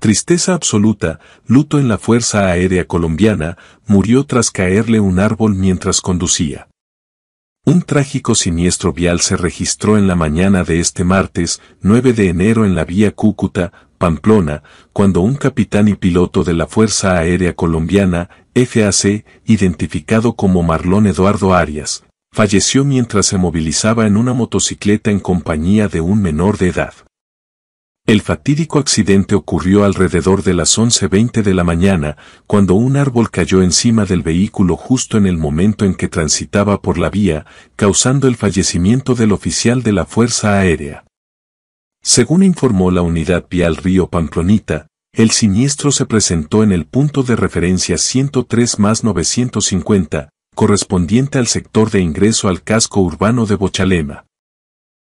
Tristeza absoluta, luto en la Fuerza Aérea Colombiana, murió tras caerle un árbol mientras conducía. Un trágico siniestro vial se registró en la mañana de este martes, 9 de enero en la vía Cúcuta, Pamplona, cuando un capitán y piloto de la Fuerza Aérea Colombiana, FAC, identificado como Marlón Eduardo Arias, falleció mientras se movilizaba en una motocicleta en compañía de un menor de edad. El fatídico accidente ocurrió alrededor de las 11.20 de la mañana, cuando un árbol cayó encima del vehículo justo en el momento en que transitaba por la vía, causando el fallecimiento del oficial de la Fuerza Aérea. Según informó la unidad vial Río Pamplonita, el siniestro se presentó en el punto de referencia 103 más 950, correspondiente al sector de ingreso al casco urbano de Bochalema.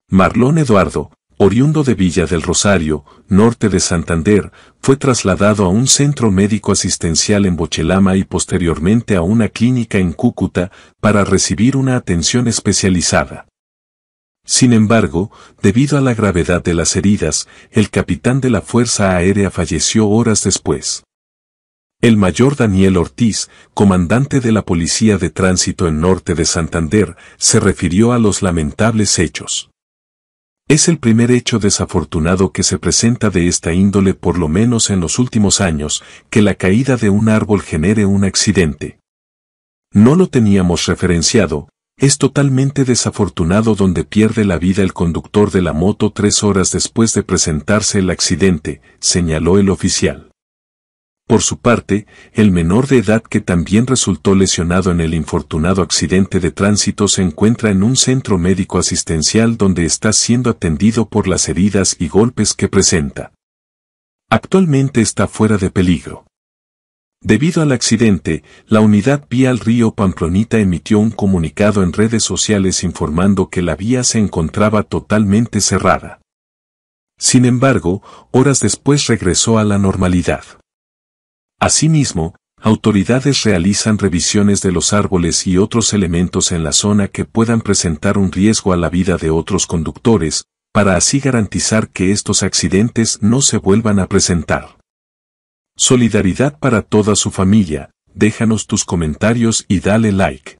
Marlón Eduardo, oriundo de Villa del Rosario, norte de Santander, fue trasladado a un centro médico asistencial en Bochelama y posteriormente a una clínica en Cúcuta para recibir una atención especializada. Sin embargo, debido a la gravedad de las heridas, el capitán de la Fuerza Aérea falleció horas después. El mayor Daniel Ortiz, comandante de la Policía de Tránsito en Norte de Santander, se refirió a los lamentables hechos. Es el primer hecho desafortunado que se presenta de esta índole por lo menos en los últimos años, que la caída de un árbol genere un accidente. No lo teníamos referenciado, es totalmente desafortunado donde pierde la vida el conductor de la moto tres horas después de presentarse el accidente, señaló el oficial. Por su parte, el menor de edad que también resultó lesionado en el infortunado accidente de tránsito se encuentra en un centro médico asistencial donde está siendo atendido por las heridas y golpes que presenta. Actualmente está fuera de peligro. Debido al accidente, la unidad vía al Río Pamplonita emitió un comunicado en redes sociales informando que la vía se encontraba totalmente cerrada. Sin embargo, horas después regresó a la normalidad. Asimismo, autoridades realizan revisiones de los árboles y otros elementos en la zona que puedan presentar un riesgo a la vida de otros conductores, para así garantizar que estos accidentes no se vuelvan a presentar. Solidaridad para toda su familia, déjanos tus comentarios y dale like.